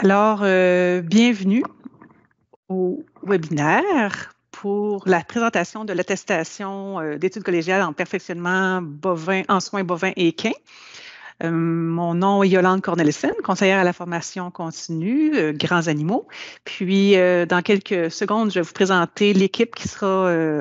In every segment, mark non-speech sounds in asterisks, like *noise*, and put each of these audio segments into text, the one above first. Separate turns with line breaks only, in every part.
Alors, euh, bienvenue au webinaire pour la présentation de l'attestation euh, d'études collégiales en perfectionnement bovin, en soins bovins et quin. Euh, mon nom est Yolande Cornelissen, conseillère à la formation continue, euh, grands animaux. Puis, euh, dans quelques secondes, je vais vous présenter l'équipe qui sera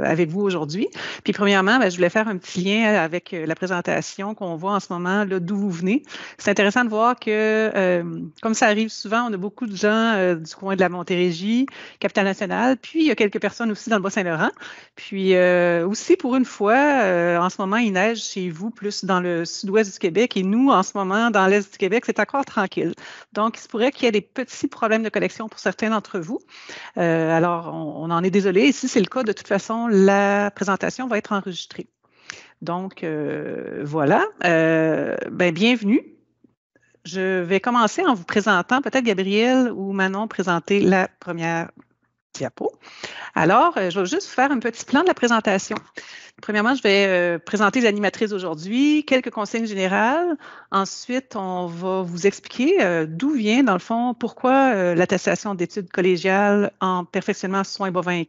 avec vous aujourd'hui. Puis, premièrement, ben, je voulais faire un petit lien avec la présentation qu'on voit en ce moment, d'où vous venez. C'est intéressant de voir que, comme ça arrive souvent, on a beaucoup de gens du coin de la Montérégie, capitale nationale, puis il y a quelques personnes aussi dans le Bas-Saint-Laurent. Puis, aussi, pour une fois, en ce moment, il neige chez vous plus dans le sud-ouest du Québec et nous, en ce moment, dans l'Est du Québec, c'est encore tranquille. Donc, il se pourrait qu'il y ait des petits problèmes de connexion pour certains d'entre vous. Euh, alors, on, en est désolé. si c'est le cas, de toute façon, la présentation va être enregistrée. Donc, euh, voilà. Euh, ben, bienvenue. Je vais commencer en vous présentant, peut-être Gabriel ou Manon présenter la première diapo. Alors, euh, je vais juste faire un petit plan de la présentation. Premièrement, je vais euh, présenter les animatrices aujourd'hui, quelques consignes générales. Ensuite, on va vous expliquer euh, d'où vient, dans le fond, pourquoi l'attestation d'études collégiales en perfectionnement soins bovins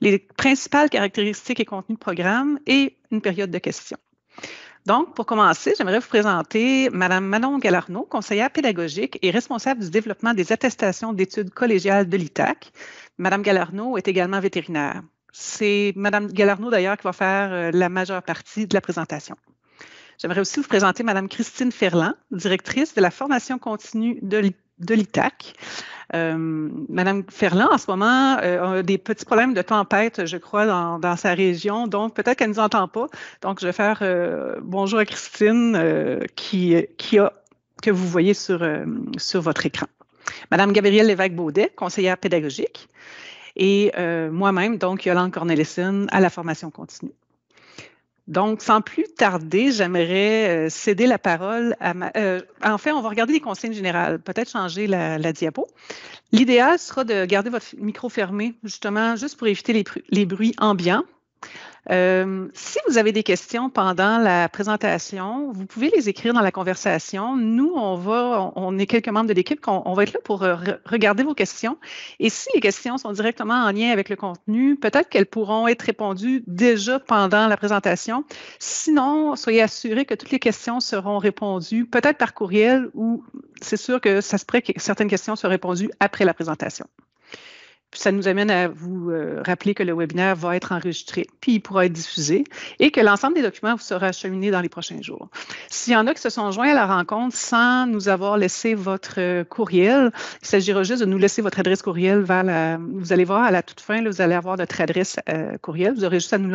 les principales caractéristiques et contenus de programme et une période de questions. Donc, pour commencer, j'aimerais vous présenter Madame Manon Galarneau, conseillère pédagogique et responsable du développement des attestations d'études collégiales de l'ITAC. Madame Galarneau est également vétérinaire. C'est Madame Galarneau d'ailleurs qui va faire euh, la majeure partie de la présentation. J'aimerais aussi vous présenter Madame Christine Ferland, directrice de la formation continue de de l'ITAC. Euh, Madame Ferland, en ce moment, euh, a des petits problèmes de tempête, je crois, dans, dans sa région. Donc, peut-être qu'elle ne nous entend pas. Donc, je vais faire euh, bonjour à Christine, qui, qui a, que vous voyez sur, sur votre écran. Madame Gabrielle Lévesque-Baudet, conseillère pédagogique, et moi-même, donc Yolande Cornelissen, à la formation continue. Donc, sans plus tarder, j'aimerais euh, céder la parole à ma. Euh, en fait, on va regarder les consignes générales, peut-être changer la, diapo. L'idéal sera de garder votre micro fermé, justement, juste pour éviter les, les bruits ambiants. Euh, si vous avez des questions pendant la présentation, vous pouvez les écrire dans la conversation. Nous, on va, on est quelques membres de l'équipe, on, va être là pour euh, regarder vos questions. Et si les questions sont directement en lien avec le contenu, peut-être qu'elles pourront être répondues déjà pendant la présentation. Sinon, soyez assurés que toutes les questions seront répondues, peut-être par courriel ou c'est sûr que ça se que certaines questions soient répondues après la présentation ça nous amène à vous euh, rappeler que le webinaire va être enregistré, puis il pourra être diffusé, et que l'ensemble des documents vous sera acheminé dans les prochains jours. S'il y en a qui se sont joints à la rencontre sans nous avoir laissé votre euh, courriel, il s'agira juste de nous laisser votre adresse courriel vers la. Vous allez voir à la toute fin, vous allez avoir notre adresse euh, courriel. Vous aurez juste à nous,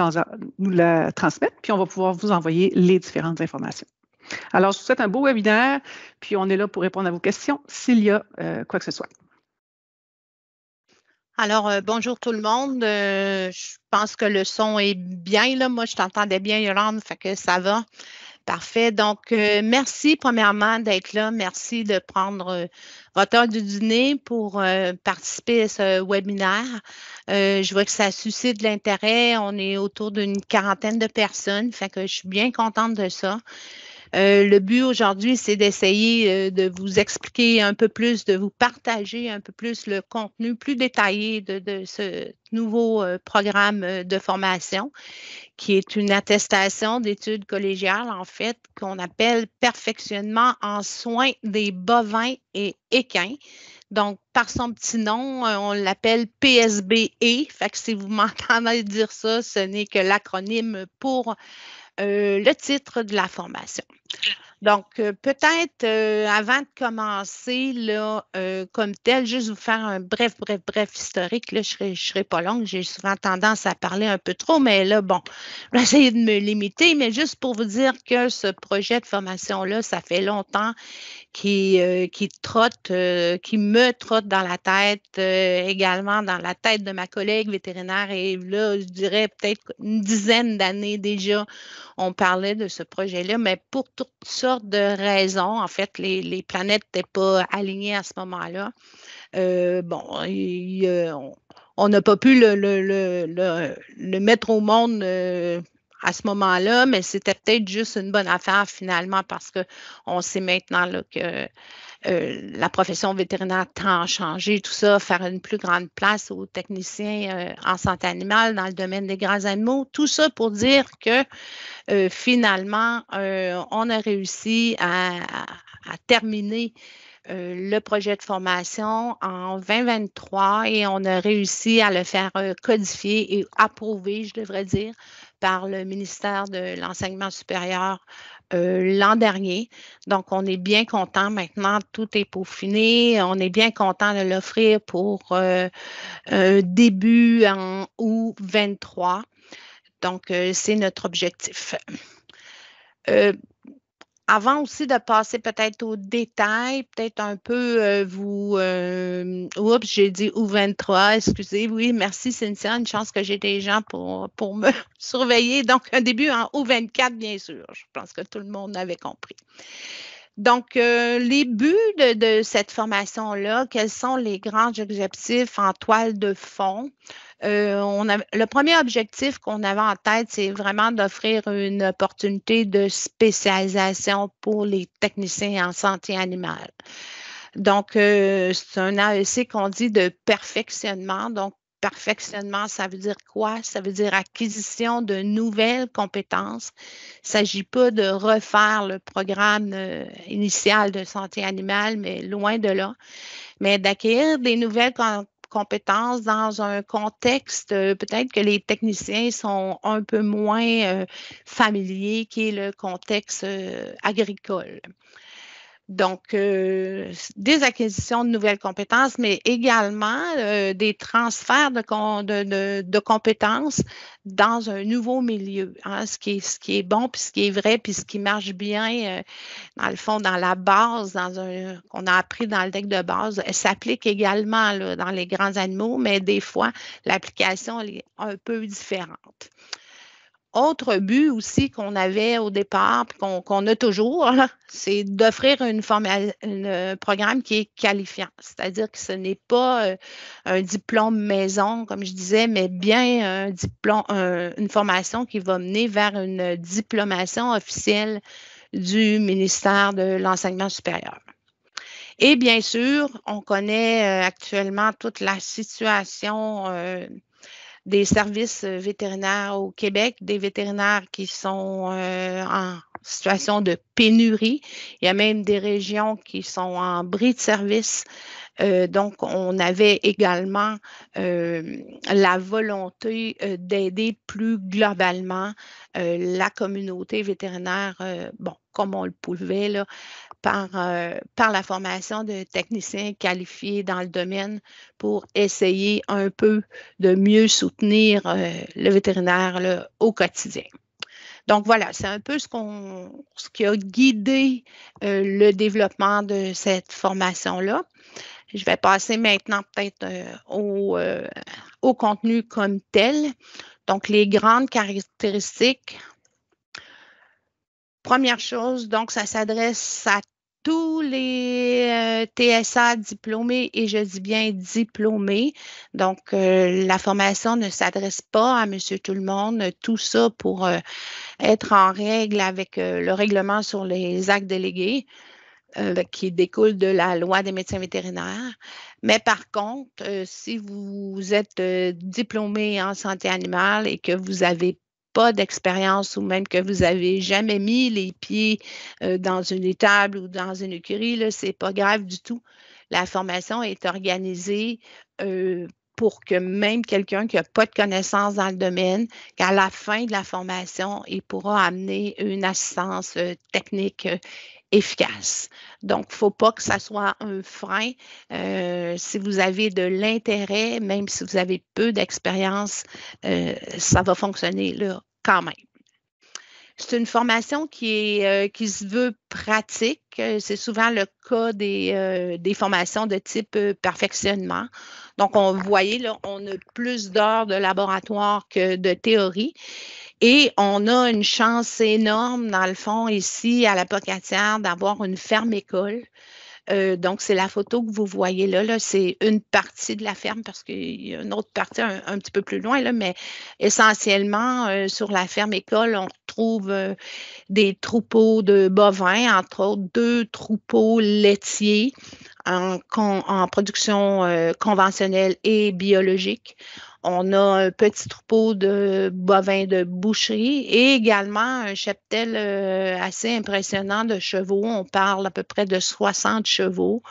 la transmettre, puis on va pouvoir vous envoyer les différentes informations. Alors, je vous souhaite un beau webinaire, puis on est là pour répondre à vos questions s'il y a quoi que ce soit.
Alors, euh, bonjour tout le monde. Euh, je pense que le son est bien. Là. Moi, je t'entendais bien, Yolande, fait que ça va. Parfait. Donc, euh, merci premièrement d'être là. Merci de prendre votre heure du dîner pour participer à ce webinaire. je vois que ça suscite l'intérêt. On est autour d'une quarantaine de personnes, fait que je suis bien contente de ça. Euh, le but aujourd'hui, c'est d'essayer euh, de vous expliquer un peu plus, de vous partager un peu plus le contenu plus détaillé de, de ce nouveau euh, programme de formation, qui est une attestation d'études collégiales, en fait, qu'on appelle perfectionnement en soins des bovins et équins. Donc, par son petit nom, on l'appelle PSBE. Fait que si vous *laughs* m'entendez dire ça, ce n'est que l'acronyme pour euh, le titre de la formation. Donc, euh, peut-être euh, avant de commencer, là, euh, comme tel, juste vous faire un bref, bref, bref historique. Là, je ne serai, pas longue. J'ai souvent tendance à parler un peu trop, mais là, bon, je *laughs* vais essayer de me limiter, mais juste pour vous dire que ce projet de formation-là, ça fait longtemps qu'il qui trotte, qui me trotte dans la tête, également dans la tête de ma collègue vétérinaire. Et là, je dirais peut-être une dizaine d'années déjà, on parlait de ce projet-là. Mais pour tout ça, de raison En fait, les, planètes n'étaient pas alignées à ce moment-là. Euh, bon, euh, on n'a pas pu le, le, mettre au monde euh, à ce moment-là, mais c'était peut-être juste une bonne affaire finalement parce qu'on sait maintenant que euh, la profession vétérinaire tant changé, tout ça, faire une plus grande place aux techniciens euh, en santé animale dans le domaine des grands animaux, tout ça pour dire que euh, finalement, on a réussi à, terminer le projet de formation en 2023 et on a réussi à le faire codifier et approuver, je devrais dire, par le ministère de l'Enseignement supérieur euh, l'an dernier. Donc, on est bien content maintenant, tout est peaufiné. On est bien content de l'offrir pour euh, début en août 23. Donc, euh, c'est notre objectif. Euh, avant aussi de passer peut-être aux détails, peut-être un peu euh, vous. Euh, oups, j'ai dit ou 23 excusez. Oui, merci Cynthia, une chance que j'ai des gens pour, pour me *laughs* surveiller. Donc, un début en ou 24 bien sûr. Je pense que tout le monde avait compris. Donc, euh, les buts de, cette formation-là, quels sont les grands objectifs en toile de fond? Euh, on a, le premier objectif qu'on avait en tête, c'est vraiment d'offrir une opportunité de spécialisation pour les techniciens en santé animale. Donc, euh, c'est un AEC qu'on dit de perfectionnement. Donc, perfectionnement, ça veut dire quoi? Ça veut dire acquisition de nouvelles compétences. Il ne s'agit pas de refaire le programme euh, initial de santé animale, mais loin de là, mais d'acquérir des nouvelles compétences dans un contexte euh, peut-être que les techniciens sont un peu moins euh, familiers, qui est le contexte agricole. Donc, euh, des acquisitions de nouvelles compétences, mais également euh, des transferts de, compétences dans un nouveau milieu, hein, ce, qui est, bon, puis ce qui est vrai, puis ce qui marche bien, euh, dans le fond, dans la base, dans un qu'on a appris dans le deck de base, s'applique également dans les grands animaux, mais des fois, l'application est un peu différente autre but aussi qu'on avait au départ, qu'on a toujours, c'est d'offrir un euh, programme qui est qualifiant. C'est-à-dire que ce n'est pas euh, un diplôme maison, comme je disais, mais bien euh, un diplôme, une formation qui va mener vers une diplomation officielle du ministère de l'enseignement supérieur. Et bien sûr, on connaît actuellement toute la situation des services euh, vétérinaires au Québec, des vétérinaires qui sont euh, en situation de pénurie. Il y a même des régions qui sont en bris de service. Euh, donc, on avait également la volonté d'aider plus globalement la communauté vétérinaire, bon, comme on le pouvait, là, euh, par, la formation de techniciens qualifiés dans le domaine pour essayer un peu de mieux soutenir euh, le vétérinaire au quotidien. Donc voilà, c'est un peu ce, qui a guidé euh, le développement de cette formation-là. Je vais passer maintenant peut-être au contenu comme tel. Donc les grandes caractéristiques Première chose, donc, ça s'adresse à tous les euh, TSA diplômés, et je dis bien diplômés. Donc, euh, la formation ne s'adresse pas à Monsieur Tout le Monde. Tout ça pour euh, être en règle avec le règlement sur les actes délégués. qui découle de la loi des médecins vétérinaires. Mais par contre, si vous êtes diplômé en santé animale et que vous avez pas d'expérience ou même que vous avez jamais mis les pieds euh, dans une étable ou dans une écurie, ce n'est pas grave du tout. La formation est organisée euh, pour que même quelqu'un qui n'a pas de connaissances dans le domaine, qu'à la fin de la formation, il pourra amener une assistance euh, technique efficace. Donc, il ne faut pas que ça soit un frein. Euh, si vous avez de l'intérêt, même si vous avez peu d'expérience, euh, ça va fonctionner là quand même. C'est une formation qui, euh, se veut pratique. C'est souvent le cas des, des formations de type perfectionnement. Donc, on voyait, là, on a plus d'heures de laboratoire que de théorie. Et on a une chance énorme, dans le fond, ici, à la Pocatière, d'avoir une ferme-école. Euh, donc, c'est la photo que vous voyez là. là c'est une partie de la ferme parce qu'il y a une autre partie un, petit peu plus loin, là, mais essentiellement, euh, sur la ferme école, on trouve euh, des troupeaux de bovins, entre autres deux troupeaux laitiers en production conventionnelle et biologique. On a un petit troupeau de bovins de boucherie et également un cheptel euh, assez impressionnant de chevaux. On parle à peu près de 60 chevaux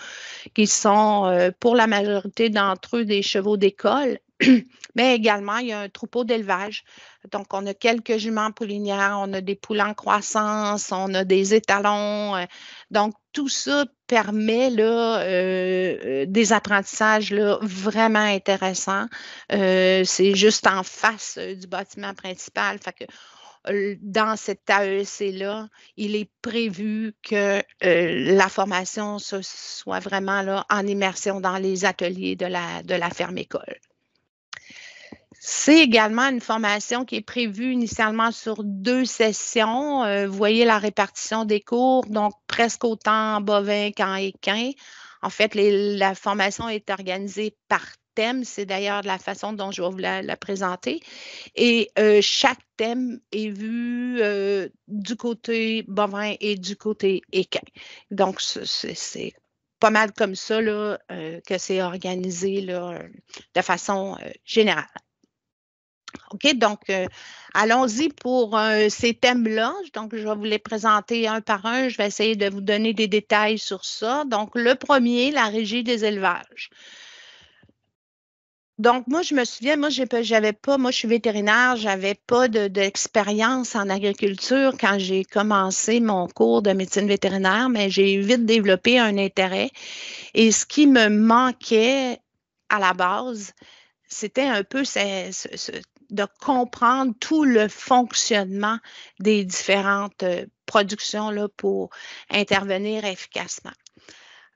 qui sont euh, pour la majorité d'entre eux des chevaux d'école *clears throat* Mais également, il y a un troupeau d'élevage. Donc, on a quelques juments poulinières, on a des poules en croissance, on a des étalons. Euh, donc, tout ça permet euh, euh, des apprentissages vraiment intéressants. c'est juste en face du bâtiment principal. Fait que, dans cet AEC-là, il est prévu que la formation soit vraiment là, en immersion dans les ateliers de la ferme-école. C'est également une formation qui est prévue initialement sur deux sessions. Euh, vous voyez la répartition des cours, donc presque autant bovin qu'en équin. En fait, la formation est organisée par thème. C'est d'ailleurs la façon dont je vais vous la, présenter. Et euh, chaque thème est vu euh, du côté bovin et du côté équin. Donc, c'est pas mal comme ça là, que c'est organisé de façon générale. OK, donc euh, allons-y pour euh, ces thèmes-là. Donc, je vais vous les présenter un par un. Je vais essayer de vous donner des détails sur ça. Donc, le premier, la régie des élevages. Donc, moi, je me souviens, moi, j'avais pas, moi, je suis vétérinaire, j'avais pas d'expérience en agriculture quand j'ai commencé mon cours de médecine vétérinaire, mais j'ai vite développé un intérêt. Et ce qui me manquait à la base, c'était un peu ce, de comprendre tout le fonctionnement des différentes euh, productions là, pour intervenir efficacement.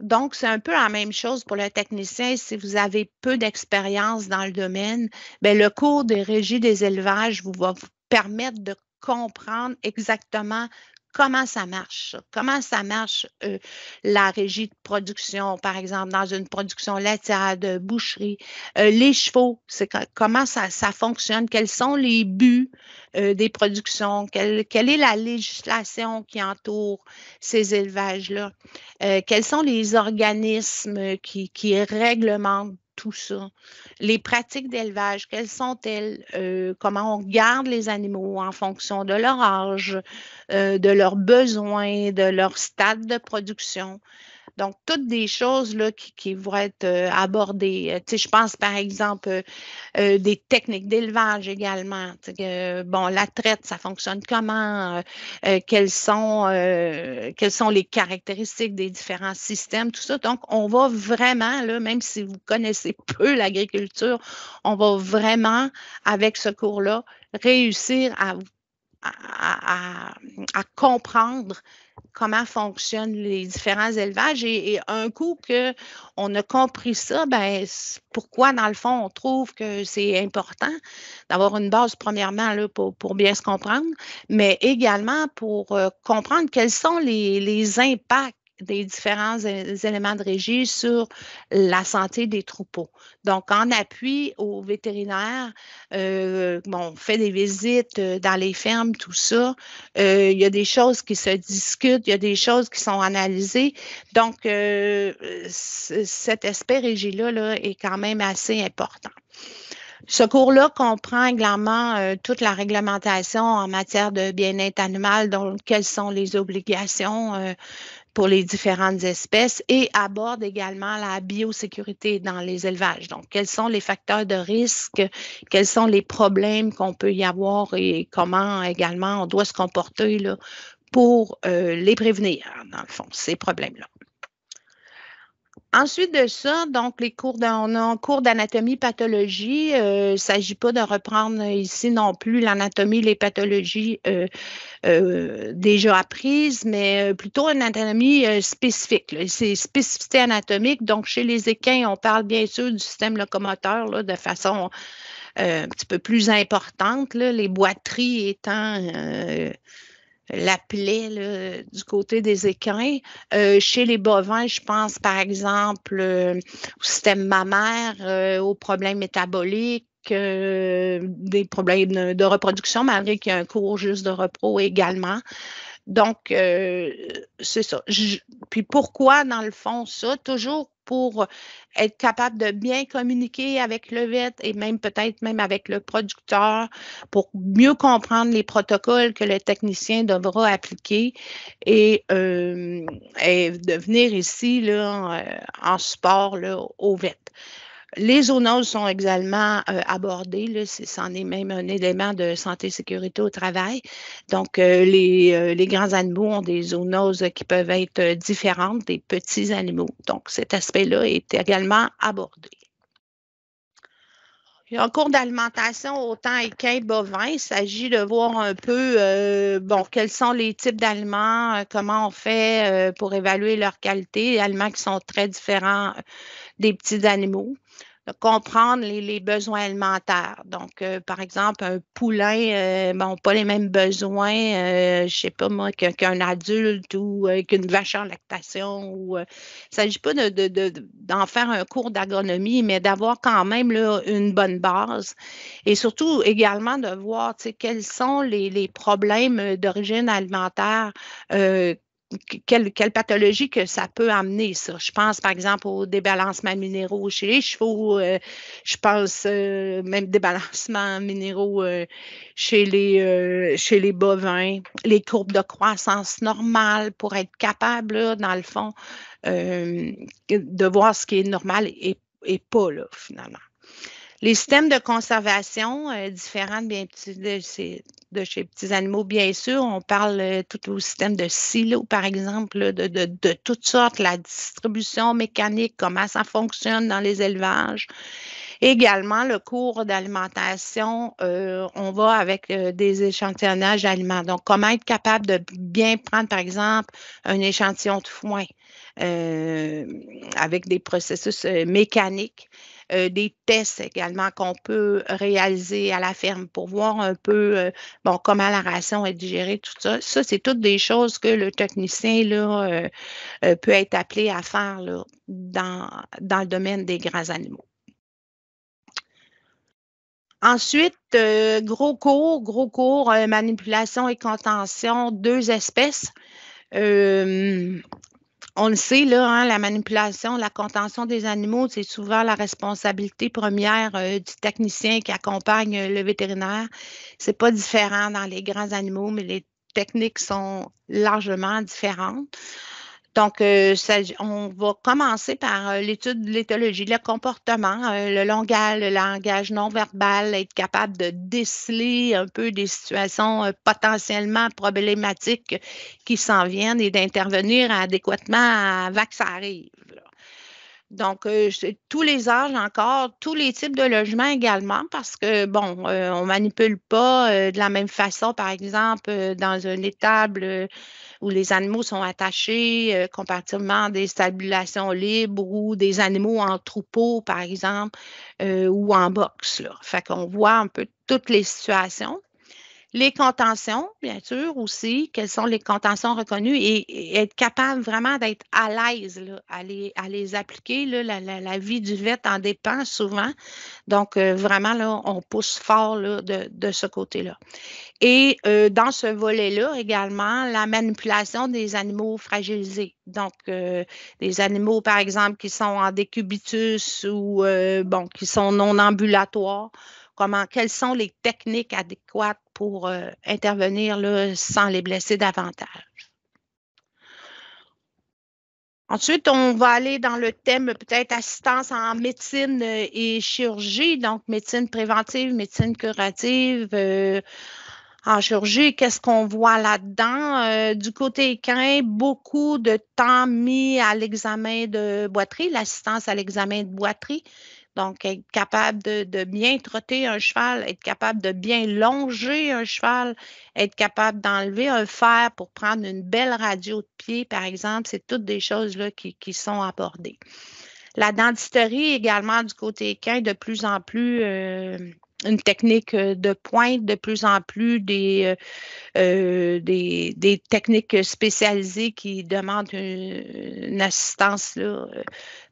Donc, c'est un peu la même chose pour le technicien. Si vous avez peu d'expérience dans le domaine, bien, le cours des régies des élevages vous va vous permettre de comprendre exactement comment ça marche, comment ça marche euh, la régie de production, par exemple, dans une production laitière, de boucherie, euh, les chevaux, c'est comment ça, ça, fonctionne, quels sont les buts euh, des productions, quelle, quelle, est la législation qui entoure ces élevages-là, quels sont les organismes qui, qui réglementent tout ça. Les pratiques d'élevage, quelles sont-elles? Euh, comment on garde les animaux en fonction de leur âge, euh, de leurs besoins, de leur stade de production? Donc, toutes des choses là, qui, vont être euh, abordées. Euh, tu sais, je pense par exemple euh, des techniques d'élevage également. bon, la traite, ça fonctionne comment? quelles, sont, quelles sont les caractéristiques des différents systèmes, tout ça. Donc, on va vraiment, là, même si vous connaissez *laughs* peu l'agriculture, on va vraiment, avec ce cours-là, réussir à vous à, comprendre comment fonctionnent les différents élevages. Et, un coup qu'on a compris ça, ben, pourquoi, dans le fond, on trouve que c'est important d'avoir une base, premièrement, là, pour, pour, bien se comprendre, mais également pour euh, comprendre quels sont les impacts des différents éléments de régie sur la santé des troupeaux. Donc, en appui aux vétérinaires, euh, on fait des visites euh, dans les fermes, tout ça. Euh, il y a des choses qui se discutent, il y a des choses qui sont analysées. Donc, cet aspect régie-là est quand même assez important. Ce cours-là comprend également toute la réglementation en matière de bien-être animal, donc quelles sont les obligations pour les différentes espèces et aborde également la biosécurité dans les élevages. Donc, quels sont les facteurs de risque, quels sont les problèmes qu'on peut y avoir et comment également on doit se comporter là, pour euh, les prévenir, dans le fond, ces problèmes-là. Ensuite de ça, donc les cours on a un cours d'anatomie pathologie. Euh, il ne s'agit pas de reprendre ici non plus l'anatomie, les pathologies euh, euh, déjà apprises, mais plutôt une anatomie spécifique. C'est spécificité anatomique. Donc, chez les équins, on parle bien sûr du système locomoteur de façon un petit peu plus importante, les boiteries étant la plaie du côté des équins. Euh, chez les bovins, je pense par exemple au système mammaire, aux problèmes métaboliques. Euh, des problèmes de, reproduction, malgré qu'il y a un cours juste de repos également. Donc, euh, c'est ça. puis pourquoi, dans le fond, ça? Toujours pour être capable de bien communiquer avec le vet et même peut-être même avec le producteur pour mieux comprendre les protocoles que le technicien devra appliquer et, euh, de venir ici là, euh, en, support au vet. Les zoonoses sont également euh, abordées. C'en est, même un élément de santé et sécurité au travail. Donc, euh, euh, les, grands animaux ont des zoonoses qui peuvent être différentes des petits animaux. Donc, cet aspect-là est également abordé. En cours d'alimentation, autant équin, bovin, il s'agit de voir un peu, bon, quels sont les types d'aliments, comment on fait pour évaluer leur qualité, aliments qui sont très différents des petits animaux. De comprendre les, besoins alimentaires. Donc, euh, par exemple, un poulain euh, bon, pas les mêmes besoins, je euh, je sais pas moi, qu'un, adulte ou qu'une vache en lactation. il ne s'agit pas d'en faire un cours d'agronomie, mais d'avoir quand même une bonne base. Et surtout également de voir quels sont les, les problèmes d'origine alimentaire quelle, pathologie que ça peut amener, ça. Je pense, par exemple, au débalancement minéraux chez les chevaux. Euh, je pense même euh, même débalancement minéraux euh, chez, les, chez les bovins. Les courbes de croissance normales pour être capable, dans le fond, de voir ce qui est normal et, et pas, là, finalement. Les systèmes de conservation euh, différents de, chez de, chez petits animaux, bien sûr, on parle euh, tout au système de silos, par exemple, de, toutes sortes, la distribution mécanique, comment ça fonctionne dans les élevages. Également, le cours d'alimentation, euh, on va avec des échantillonnages d'aliments. Donc, comment être capable de bien prendre, par exemple, un échantillon de foin avec des processus mécaniques. Euh, des tests également qu'on peut réaliser à la ferme pour voir un peu euh, bon, comment la ration est digérée, tout ça. Ça, c'est toutes des choses que le technicien euh, peut être appelé à faire dans, le domaine des grands animaux. Ensuite, gros cours, gros cours, manipulation et contention, deux espèces on le sait, là, hein, la manipulation, la contention des animaux, c'est souvent la responsabilité première euh, du technicien qui accompagne euh, le vétérinaire. C'est pas différent dans les grands animaux, mais les techniques sont largement différentes. Donc, euh, on va commencer par euh, l'étude de l'éthologie, le comportement, euh, le langage, le langage non verbal, être capable de déceler un peu des situations potentiellement problématiques qui s'en viennent et d'intervenir adéquatement avant que ça arrive. Donc, euh, tous les âges encore, tous les types de logements également, parce que, bon, euh, on ne manipule pas euh, de la même façon, par exemple, euh, dans une étable où les animaux sont attachés, comparativement des stabulations libres ou des animaux en troupeau, par exemple, ou en boxe. Là. Fait qu'on voit un peu toutes les situations. Les contentions, bien sûr, aussi, quelles sont les contentions reconnues et, être capable vraiment d'être à l'aise à les, à les, appliquer. Là, la, vie du vet en dépend souvent. Donc, euh, vraiment, là, on pousse fort là, de, ce côté-là. Et euh, dans ce volet-là également, la manipulation des animaux fragilisés. Donc, euh, des animaux, par exemple, qui sont en décubitus ou, bon, qui sont non ambulatoires. Comment, quelles sont les techniques adéquates pour euh, intervenir sans les blesser davantage. Ensuite, on va aller dans le thème peut-être assistance en médecine euh, et chirurgie, donc médecine préventive, médecine curative. Euh, en chirurgie, qu'est-ce qu'on voit là-dedans? du côté équin, beaucoup de temps mis à l'examen de boiterie, l'assistance à l'examen de boiterie, donc, être capable de, bien trotter un cheval, être capable de bien longer un cheval, être capable d'enlever un fer pour prendre une belle radio de pied, par exemple, c'est toutes des choses là, qui, sont abordées. La dentisterie également du côté équin, de plus en plus euh, une technique euh, de pointe, de plus en plus euh, des, des, techniques spécialisées qui demandent une, une assistance là,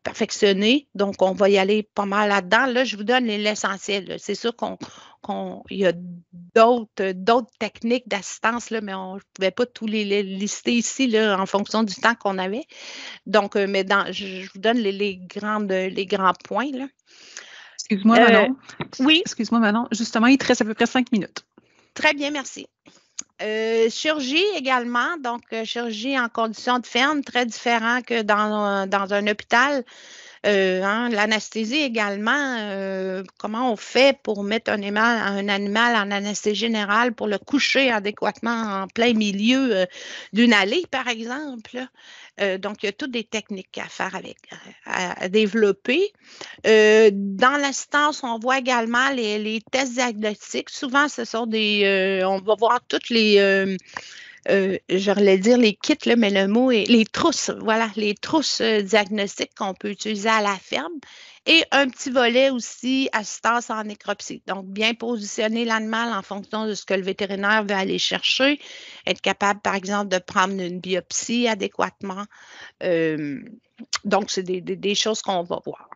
perfectionner. Donc, on va y aller pas mal là-dedans. Là, je vous donne l'essentiel. C'est sûr qu'on qu'il y a d'autres, d'autres techniques d'assistance, mais on ne pouvait pas tous les, lister ici là, en fonction du temps qu'on avait. Donc, euh, mais dans, je, vous donne les, les, les grands points.
Excuse-moi, Manon.
Euh, oui. Excuse-moi, Manon. Justement,
il te reste à peu près cinq minutes.
Très bien, merci. Euh, chirurgie également, donc euh, chirurgie en condition de ferme, très différent que dans, euh, un hôpital. Hein, l'anesthésie également, comment on fait pour mettre un animal, un animal en anesthésie générale pour le coucher adéquatement en plein milieu d'une allée, par exemple? Euh, donc, il y a toutes des techniques à faire avec, à, développer. Euh, dans l'assistance, on voit également les, tests diagnostiques. Souvent, ce sont des. Euh, on va voir toutes les. je voulais dire les kits, mais le mot est les trousses, voilà, les trousses diagnostiques qu'on peut utiliser à la ferme et un petit volet aussi assistance en nécropsie. Donc, bien positionner l'animal en fonction de ce que le vétérinaire veut aller chercher, être capable, par exemple, de prendre une biopsie adéquatement. Euh, donc, c'est des choses qu'on va voir.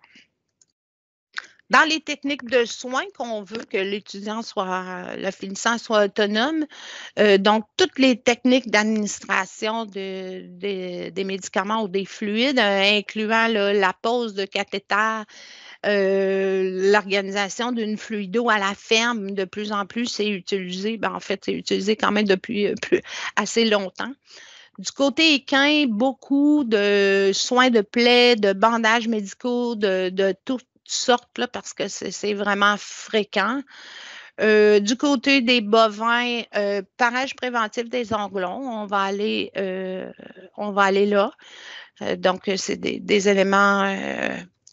Dans les techniques de soins qu'on veut que l'étudiant soit, le finissant soit autonome, euh, donc toutes les techniques d'administration des médicaments ou des fluides, euh, incluant la pose de cathéter, euh, l'organisation d'une fluido à la ferme, de plus en plus, c'est utilisé. Ben, en fait, c'est utilisé quand même depuis assez longtemps. Du côté équin, beaucoup de soins de plaies, de bandages médicaux, de tout Sorte parce que c'est vraiment fréquent. Euh, du côté des bovins, euh, parage préventif des onglons, on va aller, euh, on va aller là. Euh, donc, c'est des, éléments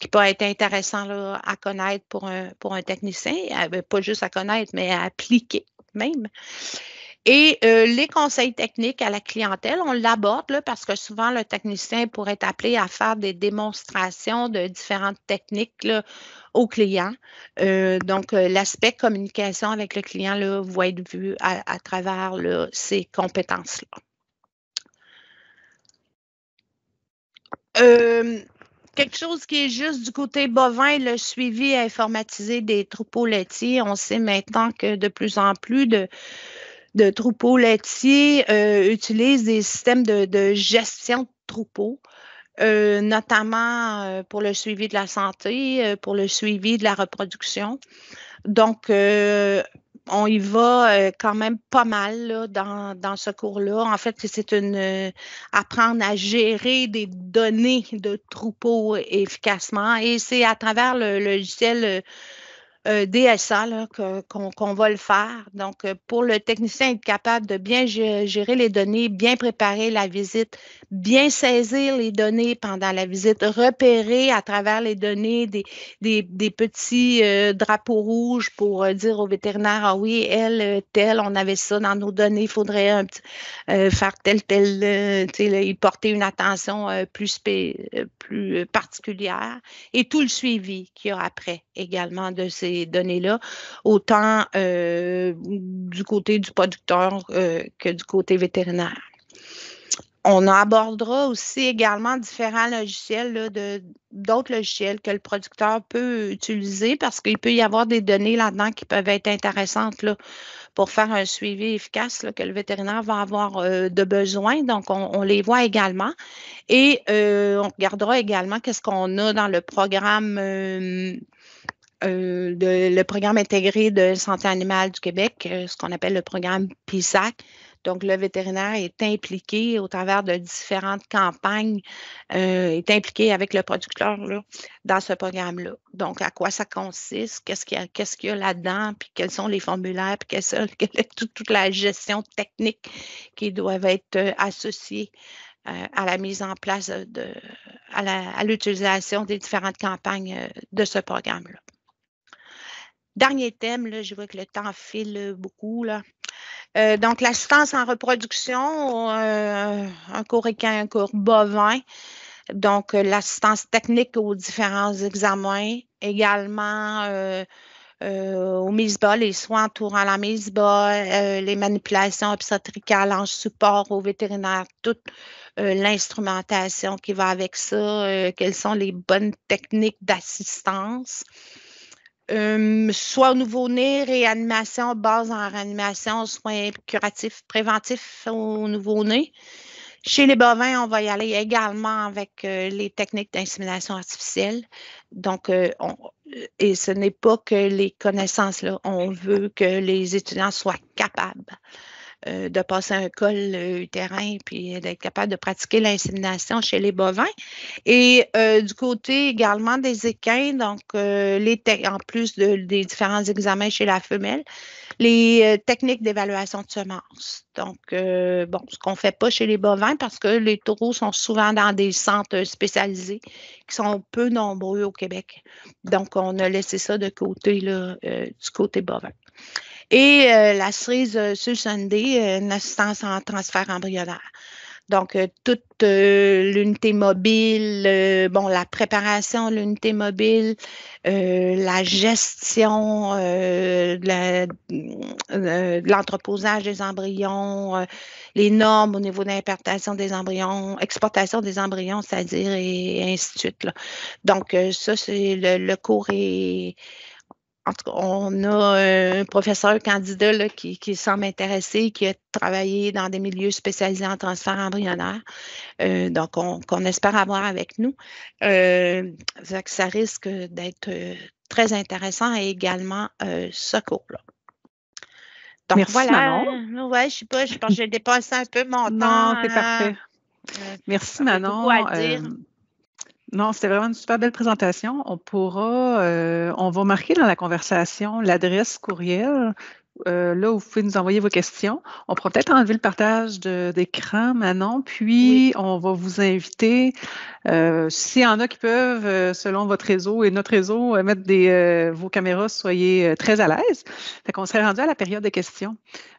qui peuvent être intéressants à connaître pour un technicien, ben, pas juste à connaître, mais à appliquer même. Et euh, les conseils techniques à la clientèle, on l'aborde parce que souvent le technicien pourrait être appelé à faire des démonstrations de différentes techniques au client. Euh, donc, euh, l'aspect communication avec le client là, va être vu à, travers ces compétences-là. quelque chose qui est juste du côté bovin, le suivi informatisé des troupeaux laitiers. On sait maintenant que de plus en plus de, de troupeaux laitiers euh, utilisent des systèmes de, gestion de troupeaux. Euh, notamment euh, pour le suivi de la santé, pour le suivi de la reproduction. Donc, on y va quand même pas mal dans, ce cours-là. En fait, c'est une apprendre à gérer des données de troupeaux efficacement et c'est à travers le logiciel euh, DSA qu'on va le faire. Donc, euh, pour le technicien être capable de bien gérer les données, bien préparer la visite, bien saisir les données pendant la visite, repérer à travers les données des, petits euh, drapeaux rouges pour dire au vétérinaire, ah oui, elle, telle, on avait ça dans nos données, il faudrait un petit, faire tel, tel, il porter une attention plus, plus particulière et tout le suivi qu'il y a après également de ces données-là, autant euh, du côté du producteur euh, que du côté vétérinaire. On abordera aussi également différents logiciels, de, d'autres logiciels que le producteur peut utiliser parce qu'il peut y avoir des données là-dedans qui peuvent être intéressantes pour faire un suivi efficace que le vétérinaire va avoir euh, de besoin. Donc, on, les voit également. Et on regardera également qu'est-ce qu'on a dans le programme. Euh, le programme intégré de santé animale du Québec, euh, ce qu'on appelle le programme PISAC. Donc, le vétérinaire est impliqué au travers de différentes campagnes, euh, est impliqué avec le producteur dans ce programme-là. Donc, à quoi ça consiste, qu'est-ce qu'il y a, là-dedans, puis quels sont les formulaires, puis *laughs* quelle, est toute, la gestion technique qui doit être associée à la mise en place de, à l'utilisation des différentes campagnes de ce programme-là. Dernier thème, là, je vois que le temps file euh, beaucoup. Là. Euh, donc, l'assistance en reproduction, euh, un cours équin, un cours bovin. Donc, l'assistance technique aux différents examens. Également, aux mises bas, les soins entourant la mise bas, les manipulations obstétricales en support aux vétérinaires, toute l'instrumentation qui va avec ça, quelles sont les bonnes techniques d'assistance. Euh, soit au nouveau-né, réanimation, base en réanimation, soins curatifs, préventifs au nouveau-né. Chez les bovins, on va y aller également avec euh, les techniques d'insémination artificielle. Donc, euh, et ce n'est pas que les connaissances, on veut que les étudiants soient capables euh, de passer un col utérin euh, puis euh, d'être capable de pratiquer l'insémination chez les bovins. Et du côté également des équins, donc les en plus des différents examens chez la femelle, les techniques d'évaluation de semences. Donc, bon, ce qu'on ne fait pas chez les bovins parce que les taureaux sont souvent dans des centres spécialisés qui sont peu nombreux au Québec. Donc, on a laissé ça de côté, là, du côté bovin. Et euh, la cerise euh, sur euh, une assistance en transfert embryonnaire. Donc, toute l'unité mobile, bon, la préparation de l'unité mobile, la gestion de l'entreposage des embryons, les normes au niveau de l'importation des embryons, exportation des embryons, c'est-à-dire, et, ainsi de suite. Donc, ça, c'est le, cours et en tout cas, on a euh, un professeur candidat qui, semble intéressé, qui a travaillé dans des milieux spécialisés en transfert embryonnaire, euh, donc qu'on espère avoir avec nous. Euh, ça, risque d'être très intéressant et également euh, ce cours-là. Donc voilà. Manon. Ouais, je sais pas, je pense que j'ai dépassé un peu mon temps. Non, c'est hein. parfait.
Merci Manon. Non, c'était vraiment une super belle présentation. On pourra, euh, on va marquer dans la conversation l'adresse courriel euh, là où vous pouvez nous envoyer vos questions. On pourra peut-être enlever le partage d'écran, Manon, puis on va vous inviter, euh, s'il y en a qui peuvent, euh, selon votre réseau et notre réseau, euh, mettre des, vos caméras, soyez très à l'aise. Fait qu'on serait rendu à la période des questions.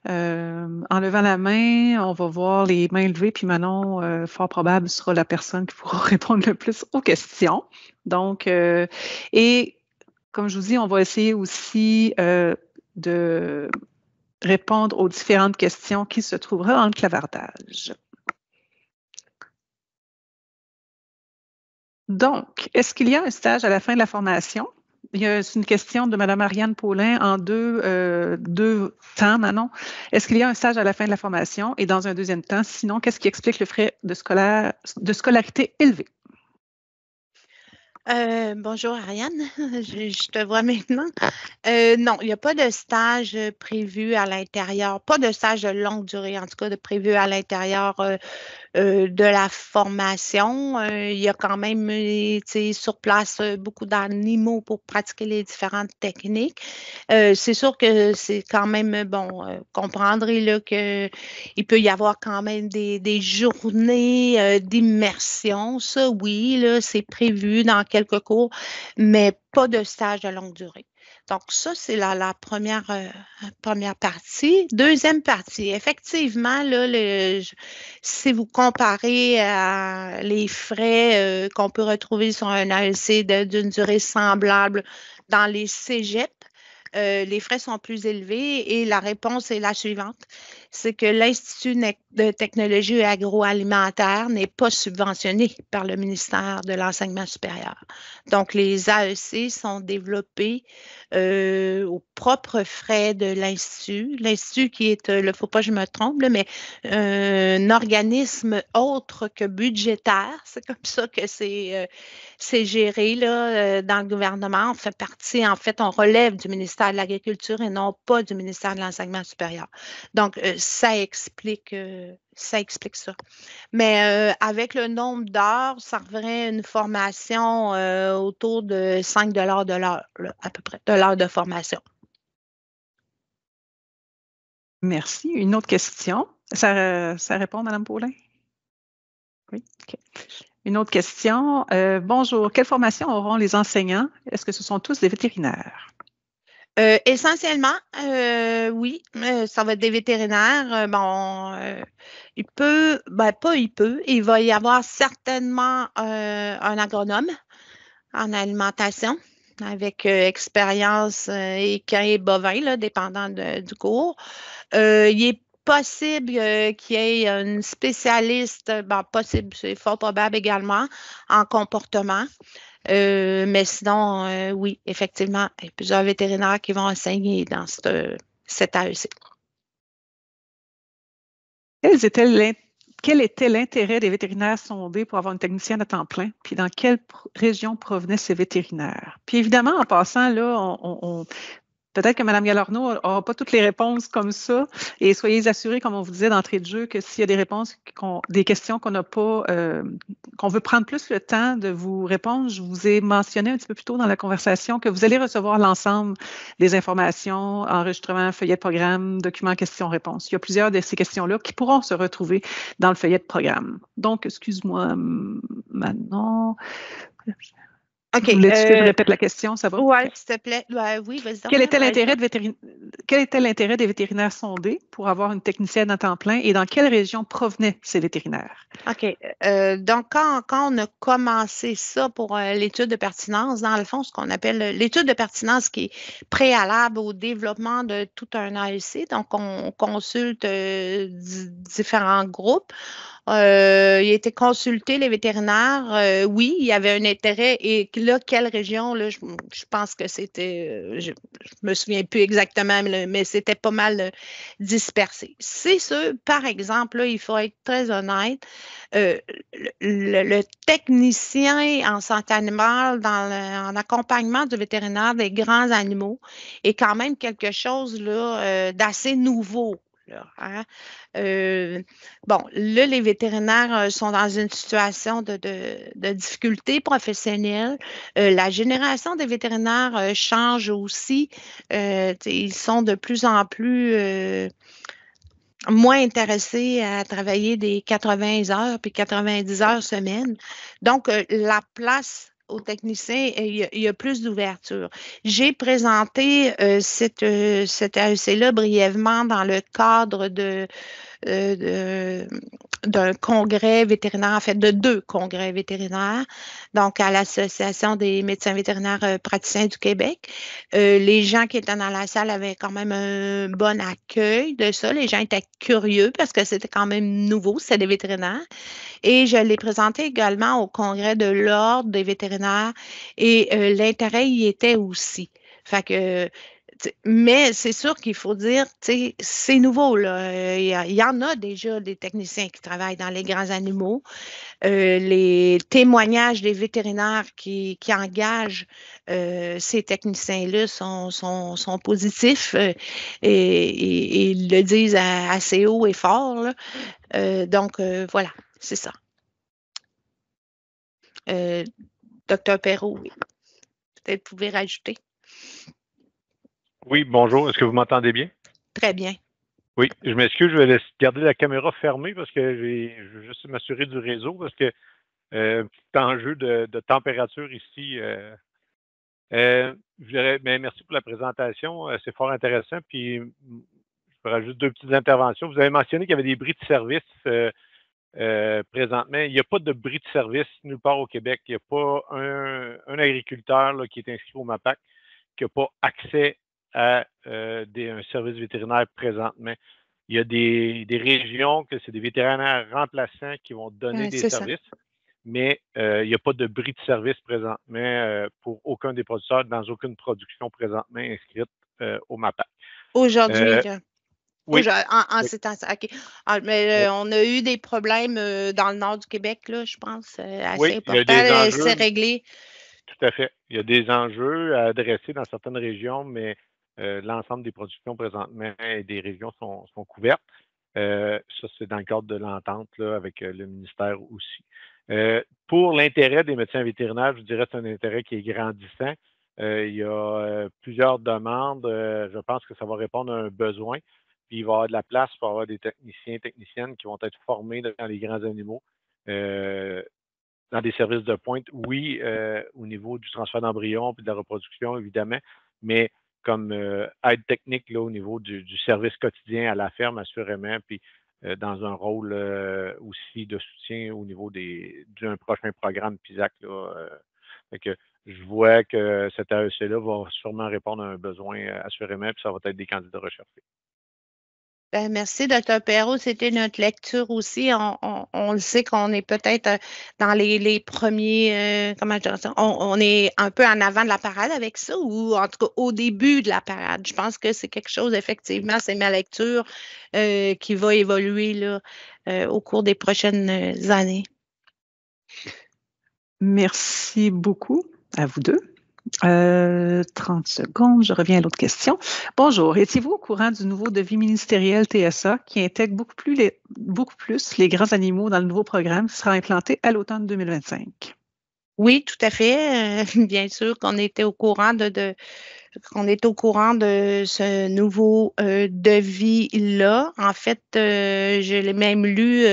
en levant la main, on va voir les mains levées, puis Manon, fort probable, sera la personne qui pourra *laughs* répondre le plus aux questions. Donc, et comme je vous dis, on va essayer aussi de répondre aux différentes questions qui se trouveront dans le clavardage. Donc, est-ce qu'il y a un stage à la fin de la formation? C'est une question de Mme Ariane Paulin en deux, euh, deux temps, Manon. Est-ce qu'il y a un stage à la fin de la formation? Et dans un deuxième temps, sinon, qu'est-ce qui explique le frais de scolarité élevé?
Euh, bonjour Ariane, *laughs* je, te vois maintenant. Euh, non, il n'y a pas de stage euh, prévu à l'intérieur, pas de stage de longue durée en tout cas de prévu à l'intérieur euh, de la formation. Euh, il y a quand même euh, sur place beaucoup d'animaux pour pratiquer les différentes techniques. c'est sûr que c'est quand même, bon, comprendrez là, qu'il peut y avoir quand même des, des journées d'immersion. Ça, oui, là, c'est prévu dans quelques cours, mais pas de stage de longue durée. Donc, ça, c'est la, première, euh, première partie. Deuxième partie, effectivement, là, si vous comparez à euh, les frais euh, qu'on peut retrouver sur un ALC d'une durée semblable dans les cégeps, euh, les frais sont plus élevés et la réponse est la suivante, c'est que l'Institut de technologie agroalimentaire n'est pas subventionné par le ministère de l'enseignement supérieur. Donc, les AEC sont développés euh, aux propres frais de l'Institut. L'Institut qui est, il euh, ne faut pas que je me trompe, mais un organisme autre que budgétaire, *laughs* c'est comme ça que c'est géré là, dans le gouvernement. On fait partie, en fait, on relève du ministère de l'Agriculture et non pas du ministère de l'Enseignement supérieur. Donc, euh, ça explique euh, ça explique ça. Mais euh, avec le nombre d'heures, ça reviendrait une formation autour de 5 de l'heure, à peu près, de l'heure de formation.
Merci. Une autre question? Ça, répond, Mme Paulin? Oui. Une autre question. bonjour. Quelle formation auront les enseignants? Est-ce que ce sont tous des vétérinaires?
Euh, essentiellement, euh, oui, euh, ça va être des vétérinaires. bon, il peut, ben pas il peut, il va y avoir certainement un agronome en alimentation avec expérience et et bovin, là, dépendant du cours. il est possible euh, qu'il y ait une spécialiste, ben, possible, c'est fort probable également, en comportement. Euh, mais sinon, euh, oui, effectivement, il y a plusieurs vétérinaires qui vont enseigner dans cette, cette AEC. quel
était l'intérêt des vétérinaires sondés pour avoir une technicienne à temps plein? Puis dans quelle région provenaient ces vétérinaires? Puis évidemment, en passant, là, on, Peut-être que Mme Galorneau n'aura pas toutes les réponses comme ça. Et soyez assurés, comme on vous disait d'entrée de jeu, que s'il y a des réponses, des questions qu'on n'a pas, euh, qu'on veut prendre plus le temps de vous répondre, je vous ai mentionné un petit peu plus tôt dans la conversation que vous allez recevoir l'ensemble des informations, enregistrement, feuillet de programme, documents, questions, réponses. Il y a plusieurs de ces questions-là qui pourront se retrouver dans le feuillet de programme. Donc, excuse-moi, maintenant... OK. Euh, répète la question, ça va? Oui,
s'il te plaît. oui, vas-y. Quel, était
l'intérêt des vétérinaires sondés pour avoir une technicienne à temps plein et dans quelle région provenaient ces vétérinaires?
OK. Euh, donc, quand, on a commencé ça pour euh, l'étude de pertinence, dans le fond, ce qu'on appelle l'étude de pertinence qui est préalable au développement de tout un AEC, donc on consulte différents groupes. Euh, il a été consulté, les vétérinaires. Euh, oui, il y avait un intérêt. Et là, quelle région? Là, je, pense que c'était, euh, je, ne me souviens plus exactement, mais c'était pas mal dispersé. C'est ce, par exemple, il faut être très honnête, le, technicien en santé animale, dans en accompagnement du vétérinaire des grands animaux, est quand même quelque chose d'assez nouveau Hein. Euh, bon, là, les vétérinaires euh, sont dans une situation de, difficulté professionnelle. Euh, la génération des vétérinaires change aussi. ils sont de plus en plus moins intéressés à travailler des 80 heures puis 90 heures semaine. Donc, la place aux techniciens, il y a, plus d'ouverture. J'ai présenté cet euh, cette, euh, AEC-là brièvement dans le cadre de euh, d'un congrès vétérinaire, en fait, de deux congrès vétérinaires, donc à l'Association des médecins vétérinaires euh, praticiens du Québec. Euh, les gens qui étaient dans la salle avaient quand même un bon accueil de ça. Les gens étaient curieux parce que c'était quand même nouveau, c'est des vétérinaires. Et je l'ai présenté également au congrès de l'Ordre des vétérinaires et euh, l'intérêt y était aussi. Fait que mais c'est sûr qu'il faut dire, c'est nouveau. Là. Euh, il, y, en a déjà des techniciens qui travaillent dans les grands animaux. Euh, les témoignages des vétérinaires qui, engagent euh, ces techniciens-là sont, positifs et, ils le disent assez haut et fort. donc, voilà, c'est ça. Docteur Perrault, peut-être vous pouvez rajouter.
Oui, bonjour. Est-ce que vous m'entendez bien? Très bien. Oui, je m'excuse, je vais garder la caméra fermée parce que je vais juste m'assurer du réseau parce que un euh, petit enjeu de, température ici. Euh, euh, mais merci pour la présentation, c'est fort intéressant. Puis je ferai juste deux petites interventions. Vous avez mentionné qu'il y avait des bris de service. présentement, il n'y a pas de bris de service nulle part au Québec. Il n'y a pas un, agriculteur qui est inscrit au MAPAC qui n'a pas accès à euh, des, un service vétérinaire présentement. Il y a des, régions que c'est des vétérinaires remplaçants qui vont donner des services, mais euh, il n'y a pas de bris de service présentement euh, pour aucun des producteurs dans aucune production présentement inscrite au MAPAC. Aujourd'hui, oui.
En, ah, Mais on a eu des problèmes dans le nord du Québec, là, je pense, assez oui, C'est réglé.
Tout à fait. Il y a des enjeux à adresser dans certaines régions, mais euh, l'ensemble des productions présentement et des régions sont, sont couvertes. Euh, ça, c'est dans le cadre de l'entente avec euh, le ministère aussi. pour l'intérêt des médecins vétérinaires, je dirais que c'est un intérêt qui est grandissant. il y a plusieurs demandes. je pense que ça va répondre à un besoin. Puis il va y avoir de la place pour avoir des techniciens, techniciennes qui vont être formés dans les grands animaux, dans des services de pointe. Oui, au niveau du transfert d'embryons puis de la reproduction, évidemment, mais comme euh, aide technique là, au niveau du, service quotidien à la ferme, assurément, puis euh, dans un rôle euh, aussi de soutien au niveau des, d'un prochain programme PISAC. Là, je vois que cet AEC-là va sûrement répondre à un besoin assurément, puis ça va être des candidats recherchés.
Ben, merci, Dr. Perrault. C'était notre lecture aussi. On, le sait qu'on est peut-être euh, dans les, premiers, euh, comment je ça? On, est un peu en avant de la parade avec ça, ou en tout cas au début de la parade. Je pense que c'est quelque chose, effectivement, c'est ma lecture euh, qui va évoluer là, au cours des prochaines années.
Merci beaucoup à vous deux. 30 euh, secondes, je reviens à l'autre question. Bonjour, étiez-vous au courant du nouveau devis ministériel TSA qui intègre beaucoup plus les, grands animaux dans le nouveau
programme qui sera implanté à l'automne 2025? Oui, tout à fait. Euh, bien sûr qu'on était au courant de, ce nouveau euh, devis-là. En fait, je l'ai même lu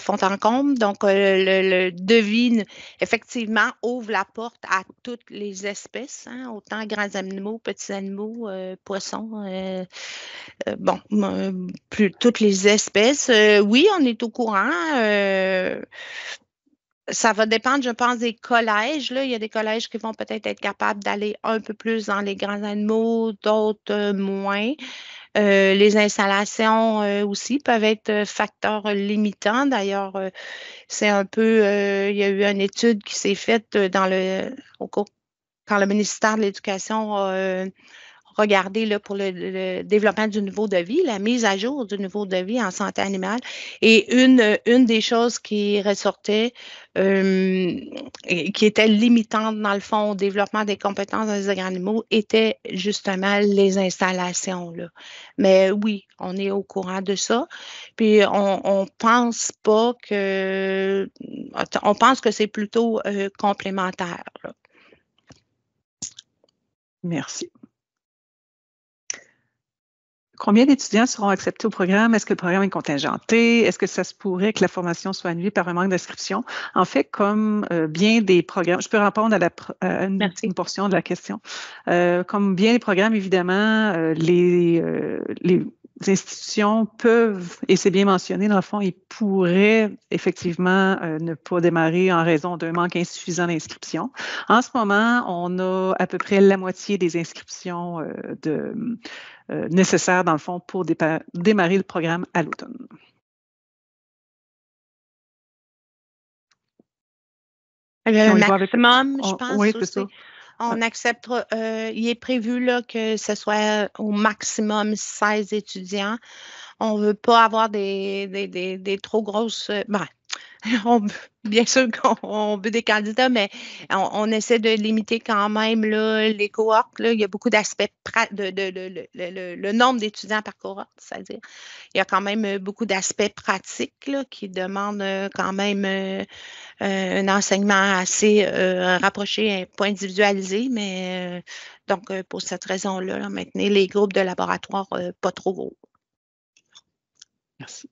font en Donc, euh, le, devine effectivement, ouvre la porte à toutes les espèces, hein, autant grands animaux, petits animaux, euh, poissons, euh, bon, plus, toutes les espèces. oui, on est au courant. ça va dépendre, je pense, des collèges. Là. Il y a des collèges qui vont peut-être être capables d'aller un peu plus dans les grands animaux, d'autres moins. Euh, les installations euh, aussi peuvent être euh, facteurs limitants. D'ailleurs, c'est un peu, il y a eu une étude qui s'est faite dans le, au cours, quand le ministère de l'Éducation a regarder pour le, développement du niveau de vie, la mise à jour du niveau de vie en santé animale. Et une, euh, une des choses qui ressortait, euh, qui était limitante dans le fond au développement des compétences dans les animaux, était justement les installations. Là. Mais oui, on est au courant de ça. Puis on, ne pense pas que, on pense que c'est plutôt euh, complémentaire.
Merci. Combien d'étudiants seront acceptés au programme? Est-ce que le programme est contingenté? Est-ce que ça se pourrait que la formation soit annulée par un manque d'inscription? En fait, comme euh, bien des programmes, je peux répondre à, la, une, portion de la question. Euh, comme bien des programmes, évidemment, euh, les les institutions peuvent, et c'est bien mentionné dans le fond, ils pourraient effectivement euh, ne pas démarrer en raison d'un manque insuffisant d'inscriptions. En ce moment, on a à peu près la moitié des inscriptions euh, euh, nécessaires dans le fond pour démarrer le programme à l'automne.
je on accepte, euh, il est prévu là, que ce soit euh, au maximum 16 étudiants. On ne veut pas avoir des, des, des, trop grosses. Euh, ben, *laughs* bien sûr qu'on veut des candidats, mais on, essaie de limiter quand même les cohortes. Il y a beaucoup d'aspects, de, le, nombre d'étudiants par cohorte, c'est-à-dire il y a quand même euh, beaucoup d'aspects pratiques qui demandent euh, quand même euh, un enseignement assez rapproché, pas individualisé, mais donc pour cette raison-là, maintenir les groupes de laboratoire pas trop gros.
Merci.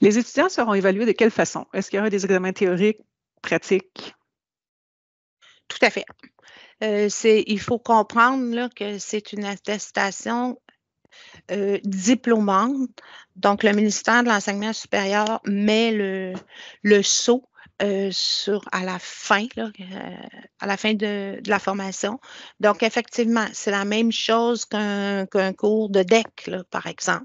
Les étudiants seront évalués de quelle façon? Est-ce qu'il y aura des examens théoriques, pratiques?
Tout à fait. Euh, il faut comprendre que c'est une attestation euh, diplômante. Donc, le ministère de l'Enseignement supérieur met le, sceau euh, à la fin, à la fin de, la formation. Donc, effectivement, c'est la même chose qu'un cours de DEC, par exemple.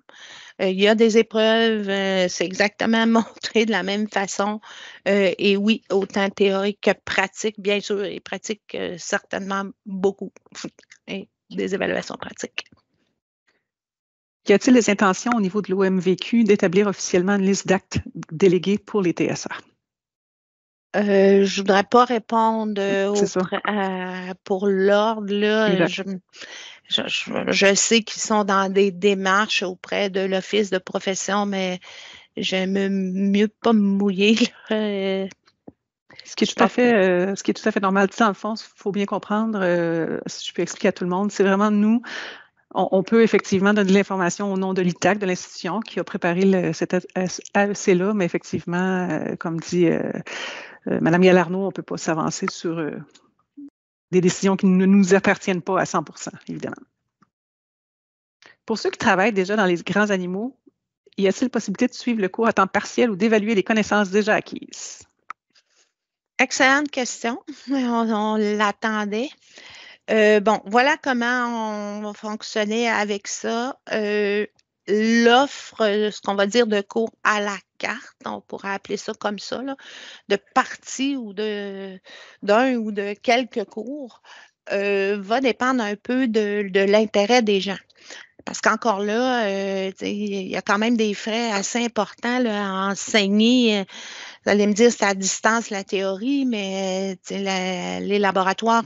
Euh, il y a des épreuves, euh, c'est exactement *laughs* montré de la même façon. Euh, et oui, autant théorique que pratique, bien sûr, et pratique certainement beaucoup. *laughs* Et des évaluations pratiques.
Y a-t-il des intentions au niveau de l'OMVQ d'établir officiellement une liste d'actes délégués pour les TSA?
je ne voudrais pas répondre pour l'ordre. Là, je, je, sais qu'ils sont dans des démarches auprès de l'Office de profession, mais j'aime mieux pas me mouiller. Euh, euh, ce qui, est tout à fait, normal. Tu en fond, il faut bien
comprendre, euh, si je peux expliquer à tout le monde, c'est vraiment nous, on, peut effectivement donner de l'information au nom de l'ITAC, de l'institution qui a préparé le, cet AEC-là, mais effectivement, comme dit Mme Yalarno, on ne peut pas s'avancer sur des décisions qui ne nous appartiennent pas à 100 évidemment. Pour ceux qui travaillent déjà dans les grands animaux, y a-t-il possibilité de suivre le cours à temps partiel ou d'évaluer les connaissances déjà
acquises? Excellente question. *laughs* On, l'attendait. Euh, bon, voilà comment on va fonctionner avec ça. Euh, l'offre, ce qu'on va dire, de cours à la carte, on pourrait appeler ça comme ça, de partie ou d'un ou de quelques cours, euh, va dépendre un peu de, de l'intérêt des gens. Parce qu'encore là, euh, il y a quand même des frais assez importants à enseigner. Euh, vous allez me dire, c'est à distance la théorie, mais euh, les laboratoires,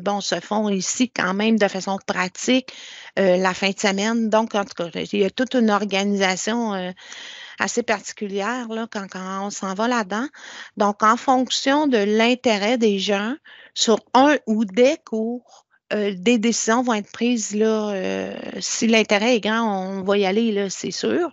bon, se font ici quand même de façon pratique la fin de semaine. Donc, en tout cas, il y a toute une organisation assez particulière là, quand, quand on s'en va là-dedans. Donc, en fonction de l'intérêt des gens sur un ou des cours, euh, des décisions vont être prises là. Euh, si l'intérêt est grand, on va y aller là, c'est sûr.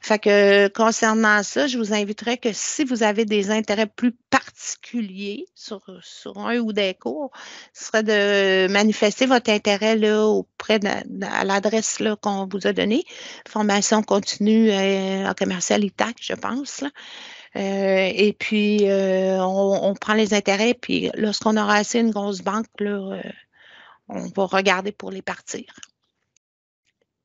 Fait que concernant ça, je vous inviterais que si vous avez des intérêts plus particuliers sur, sur un ou des cours, ce serait de manifester votre intérêt là auprès de, à l'adresse là qu'on vous a donnée, formation continue euh, en commercial ITAC, je pense. Là. et puis, on, prend les intérêts. Puis, lorsqu'on aura assez une grosse banque, là, on va regarder pour les partir.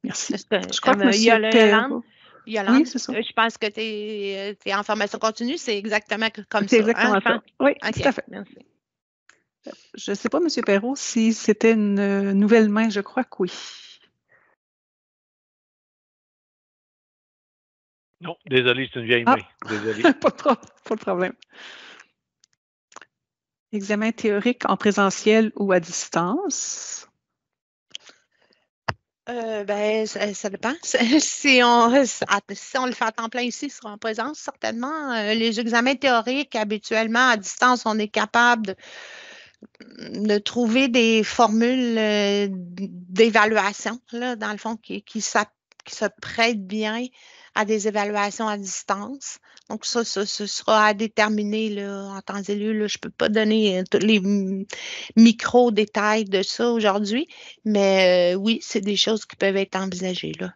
Merci. Je crois que euh, Yolande, Yolande, oui, euh, je pense que tu es, euh, en formation continue, c'est exactement comme ça. C'est hein, exactement ça. Oui, tout à fait. Merci.
Je ne sais pas, M. Perrault, si c'était une nouvelle main, je crois que oui.
Non, désolé, c'est une vieille ah! main. Désolé. *laughs* pas,
de problème. Examen théorique en présentiel ou à distance?
Euh, ben, ça, dépend. *laughs* si, on, le fait en plein ici, sera en présence, certainement. Euh, les examens théoriques, habituellement, à distance, on est capable de, trouver des formules euh, d'évaluation, dans le fond, qui, qui se prêtent bien à des évaluations à distance. Donc, ça, ce sera à déterminer là, en temps et je ne peux pas donner euh, tous les micro-détails de ça aujourd'hui, mais euh, oui, c'est des choses qui peuvent être envisagées. Là.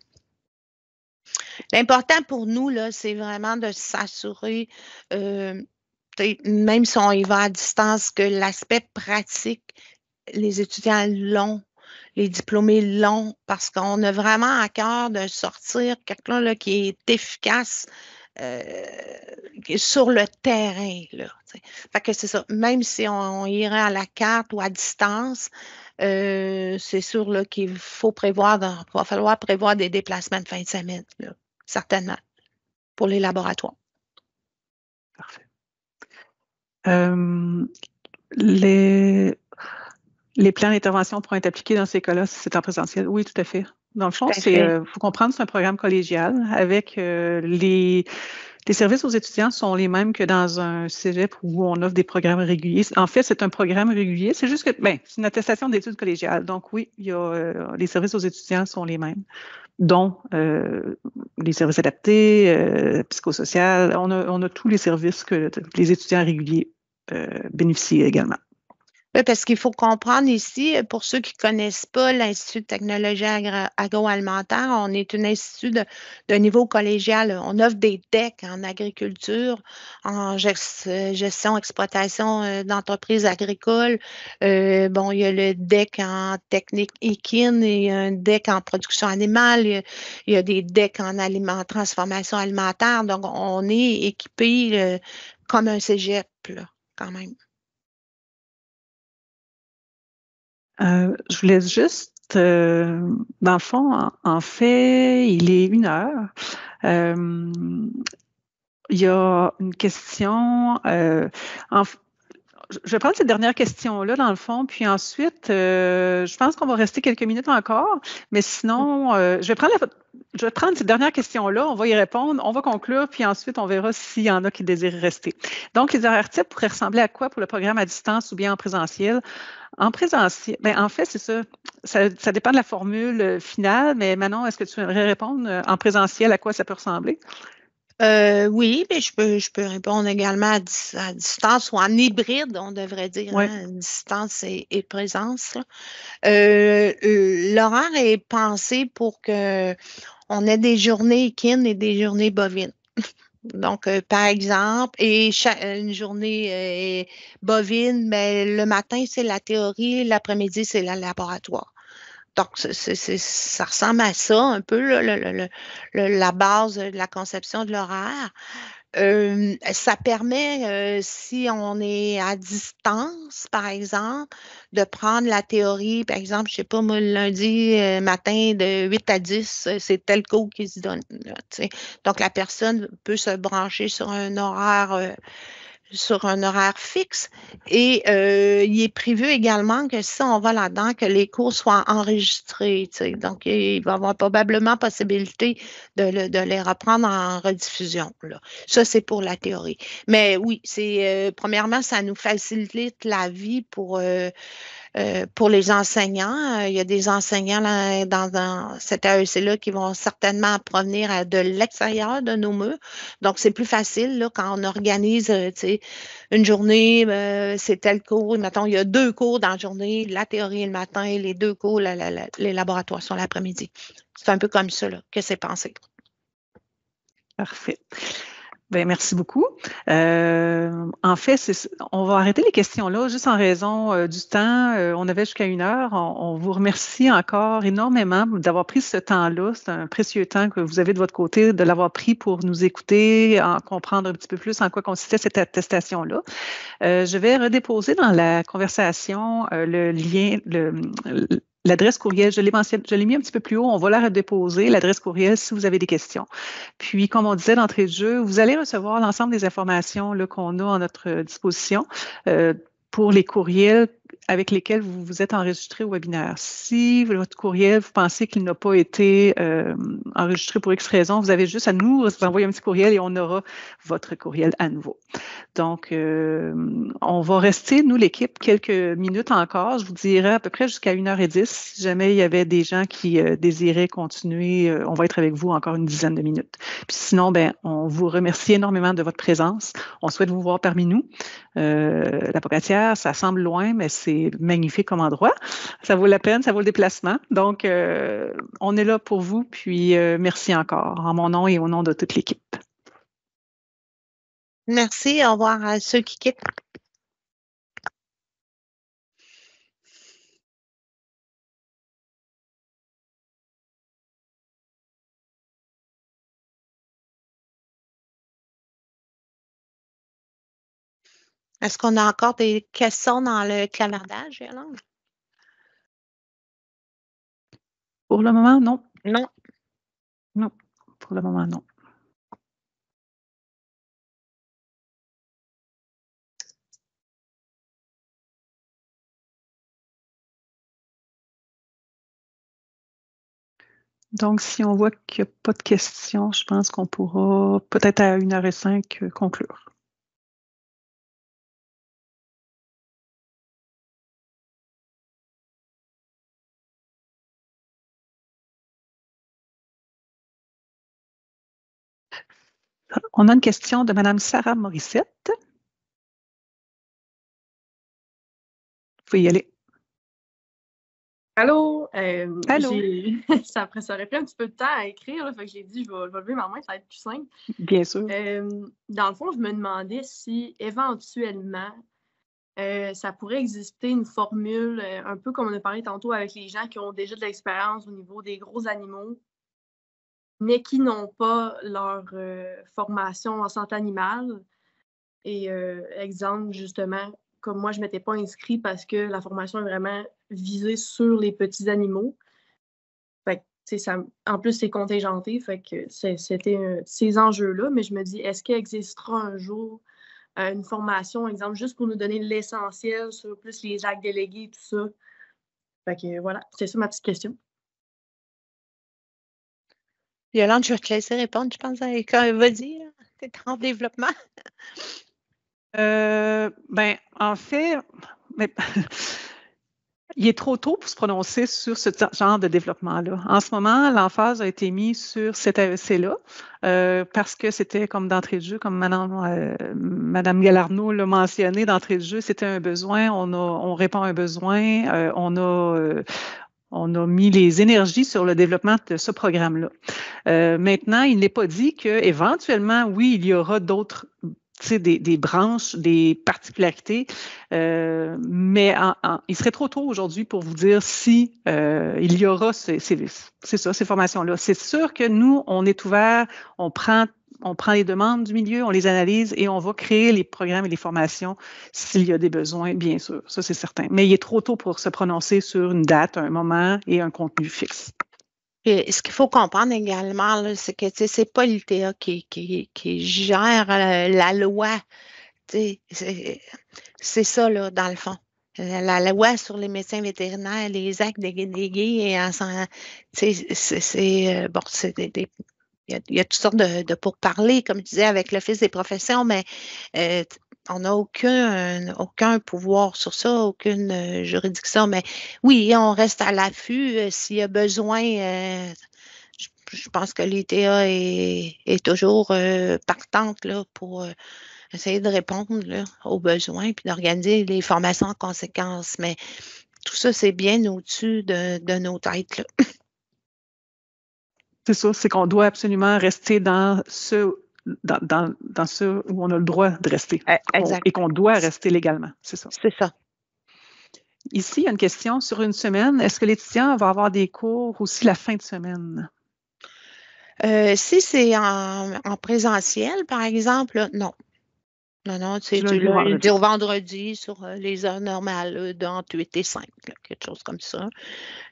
L'important pour nous, là, c'est vraiment de s'assurer, euh, même si on y va à distance, que l'aspect pratique, les étudiants l'ont les diplômés l'ont parce qu'on a vraiment à cœur de sortir quelqu'un qui est efficace euh, sur le terrain. Même si on, irait à la carte ou à distance, euh, c'est sûr qu'il faut prévoir, va falloir prévoir des déplacements de fin de semaine, certainement, pour les laboratoires.
Parfait. Euh, les, les plans d'intervention pourront être appliqués dans ces cas-là si c'est en présentiel. Oui, tout à fait. Dans le fond, c'est euh, faut comprendre, c'est un programme collégial avec euh, les les services aux étudiants sont les mêmes que dans un cégep où on offre des programmes réguliers. En fait, c'est un programme régulier. C'est juste que, ben, c'est une attestation d'études collégiales. Donc oui, il y a, euh, les services aux étudiants sont les mêmes, dont les services adaptés, psychosocial. On a, on a tous les services que les étudiants réguliers bénéficient également.
Oui, parce qu'il faut comprendre ici, euh, pour ceux qui ne connaissent pas l'Institut de technologie agroalimentaire, on est un institut de, niveau collégial. On offre des DEC en agriculture, en euh, gestion, exploitation euh, d'entreprises agricoles. bon, il y a le DEC en technique équine, il y a un DEC en production animale, il y a, des DEC en aliment, transformation alimentaire. Donc, on est équipé comme un cégep, quand même.
Euh, je je laisse juste, euh, dans le fond, en, fait, il est une heure. Euh, il y a une question. En, je vais prendre cette dernière question-là, dans le fond, puis ensuite, euh, je pense qu'on va rester quelques minutes encore, mais sinon, euh, je, vais prendre je vais cette dernière question-là, on va y répondre, on va conclure, puis ensuite, on verra s'il y en a qui désirent rester. Donc, les horaires types pourraient ressembler à quoi pour le programme à distance ou bien en présentiel? En présentiel, ben, en fait, c'est ça, ça, ça. dépend de la formule euh, finale, mais Manon, est-ce que tu aimerais répondre
en présentiel à quoi ça peut ressembler? Euh, oui, mais je peux, je peux répondre également à, distance ou en hybride, on devrait dire, hein, distance et, présence. Euh, euh, L'horaire est pensé pour que on ait des journées équines et des journées bovines. *laughs* Donc, euh, par exemple, et une journée bovine, mais le matin, c'est la théorie, l'après-midi, c'est le laboratoire. Donc, ça ressemble à ça un peu, la base de la conception de l'horaire. Euh, ça permet, euh, si on est à distance, par exemple, de prendre la théorie, par exemple, je ne sais pas, moi, le lundi euh, matin de 8 à 10, c'est tel cours qui se donne. Donc, la personne peut se brancher sur un horaire sur un horaire fixe et euh, il est prévu également que si on va là-dedans, que les cours soient enregistrés. Donc, il va y avoir probablement possibilité de, les reprendre en rediffusion. Ça, c'est pour la théorie. Mais oui, c'est euh, premièrement, ça nous facilite la vie pour euh, euh, pour les enseignants, euh, il y a des enseignants dans, cet cette AEC-là qui vont certainement provenir euh, de l'extérieur de nos murs. Donc, c'est plus facile quand on organise une journée, c'est tel cours. Mettons, il y a deux cours dans la journée, la théorie le matin et les deux cours, les laboratoires sont l'après-midi. C'est un peu comme ça que c'est pensé. Parfait. Ben, merci beaucoup.
Euh, en fait, on va arrêter les questions-là juste en raison euh, du temps. Euh, on avait jusqu'à une heure. On, vous remercie encore énormément d'avoir pris ce temps-là. C'est un précieux temps que vous avez de votre côté, de l'avoir pris pour nous écouter, en comprendre un petit peu plus en quoi consistait cette attestation-là. je vais redéposer dans la conversation le lien, le, L'adresse courriel, je l'ai mis un petit peu plus haut, on va la redéposer, l'adresse courriel, si vous avez des questions. Puis, comme on disait d'entrée de jeu, vous allez recevoir l'ensemble des informations qu'on a à notre disposition. Euh, pour les courriels, avec lesquels vous vous êtes enregistré au webinaire. Si votre courriel, vous pensez qu'il n'a pas été euh, enregistré pour X raison, vous avez juste à nous envoyer un petit courriel et on aura votre courriel à nouveau. Donc, euh, on va rester, nous, l'équipe, quelques minutes encore. Je vous dirais à peu près jusqu'à 1h10. Si jamais il y avait des gens qui euh, désiraient continuer, on va être avec vous encore une dizaine de minutes. Puis sinon, ben, on vous remercie énormément de votre présence. On souhaite vous voir parmi nous. la Pocatière, ça semble loin, mais c'est magnifique comme endroit. Ça vaut la peine, ça vaut le déplacement. Donc, euh, on est là pour vous, puis euh, merci encore en mon nom et au nom de toute l'équipe.
Merci, au
revoir à ceux qui quittent.
Est-ce qu'on a encore des questions dans le clavardage, Yolande?
Pour le moment, non. Non.
Non, pour le moment, non. Donc, si on voit qu'il n'y
a pas de questions, je pense qu'on pourra peut-être à 1h05 euh, conclure.
On a une question de Mme Sarah Morissette. Vous pouvez y aller. Allô? Euh, Allô? *laughs* ça, après, ça aurait pris un petit peu de temps à écrire,
là, fait que j'ai dit, je vais, lever ma main, ça va être plus simple. Bien sûr. Euh, dans le fond, je me demandais si éventuellement, euh, ça pourrait exister une formule, un peu comme on a parlé tantôt avec les gens qui ont déjà de l'expérience au niveau des gros animaux, mais qui n'ont pas leur euh, formation en santé animale. Et euh, exemple, justement, comme moi, je ne m'étais pas inscrite parce que la formation est vraiment visée sur les petits animaux. en plus, c'est contingenté, fait que c'était ces enjeux-là, mais je me dis, est-ce qu'il existera un jour euh, une formation, exemple, juste pour nous donner l'essentiel sur plus les actes délégués, tout ça? Fait que voilà, c'est ça ma petite question. Yolande, je vais te laisser répondre, je pense. quand dire tu es en développement. Euh, ben, en fait, *laughs*
il est trop tôt pour se prononcer sur ce genre de développement-là. En ce moment, l'emphase a été mise sur cet AEC-là euh, parce que c'était comme d'entrée de jeu, comme Madame, euh, l'a mentionné, d'entrée de jeu, c'était un besoin, on, répond à un besoin, on, a, on a mis les énergies sur le développement de ce programme-là. Euh, maintenant, il n'est pas dit que, éventuellement, oui, il y aura d'autres des, des, branches, des particularités. Euh, mais il serait trop tôt aujourd'hui pour vous dire si euh, il y aura ces, ces, ces formations-là. C'est sûr que nous, on est ouvert, on prend on prend les demandes du milieu, on les analyse et on va créer les programmes et les formations s'il y a des besoins, bien sûr. Ça, c'est certain. Mais il est trop tôt pour se prononcer sur une date, un moment et un contenu fixe.
Et ce qu'il faut comprendre également, c'est que c'est pas l'ITA qui, gère euh, la, loi. C'est ça, dans le fond. La, loi sur les médecins vétérinaires, les actes délégués, et c'est euh, bon, des, il y, a, toutes sortes de, de pourparlers, comme je disais, avec l'Office des professions, mais euh, on n'a aucun, aucun pouvoir sur ça, aucune euh, juridiction. Mais oui, on reste à l'affût euh, s'il y a besoin. Je, pense que l'ITA est, toujours partante là, pour essayer de répondre aux besoins puis d'organiser les formations en conséquence. Mais tout ça, c'est bien au-dessus de, de nos têtes c'est ça, c'est qu'on
doit absolument rester dans ce, dans, ce où on a le droit de rester eh, et qu'on doit rester légalement. C'est ça. C'est ça. Ici, il y a une question sur
une semaine. Est-ce que l'étudiant va avoir des cours aussi la fin de semaine? Euh, si c'est en, en, présentiel, par exemple, non. Non, non, c'est du vendredi sur euh, les heures normales, entre euh, 8 et 5, quelque chose comme ça.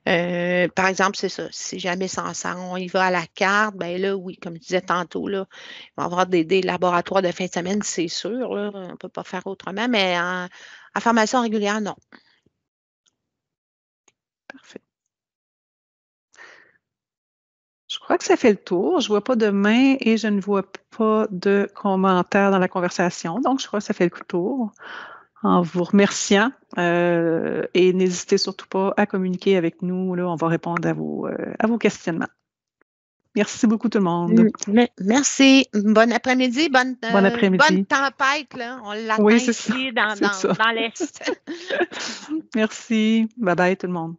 Euh, par exemple, c'est ça. Si jamais sans ça, on y va à la carte, ben là, oui, comme je disais tantôt, là, il va y avoir des, laboratoires de fin de semaine, c'est sûr. on ne peut pas faire autrement, mais en formation régulière, non. crois que ça fait le
tour. Je ne vois pas de main et je ne vois pas de commentaires dans la conversation. Donc, je crois que ça fait le tour en vous remerciant euh, et n'hésitez surtout pas à communiquer avec nous. Là, on va répondre à vos, euh, à vos questionnements. Merci beaucoup
tout le monde. Mm, merci. Bon après-midi, bonne, euh, bonne tempête. Là. On l'attend ici dans l'Est.
*laughs*
Merci. Bye bye
tout le monde.